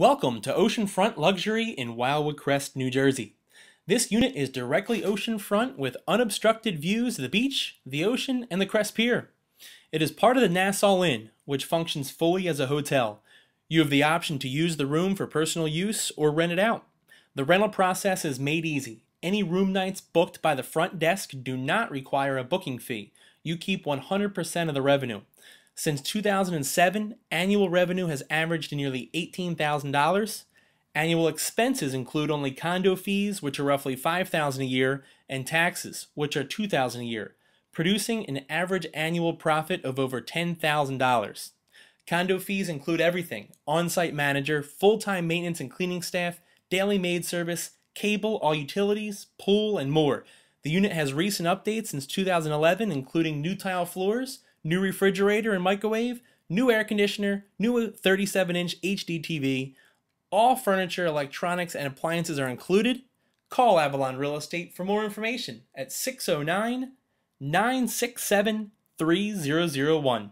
Welcome to Oceanfront Luxury in Wildwood Crest, New Jersey. This unit is directly oceanfront with unobstructed views of the beach, the ocean, and the Crest Pier. It is part of the Nassau Inn, which functions fully as a hotel. You have the option to use the room for personal use or rent it out. The rental process is made easy. Any room nights booked by the front desk do not require a booking fee. You keep 100% of the revenue. Since 2007, annual revenue has averaged nearly $18,000. Annual expenses include only condo fees, which are roughly $5,000 a year, and taxes, which are $2,000 a year, producing an average annual profit of over $10,000. Condo fees include everything on site manager, full time maintenance and cleaning staff, daily maid service, cable, all utilities, pool, and more. The unit has recent updates since 2011, including new tile floors new refrigerator and microwave, new air conditioner, new 37 inch HD TV. All furniture, electronics, and appliances are included. Call Avalon Real Estate for more information at 609 967 3001.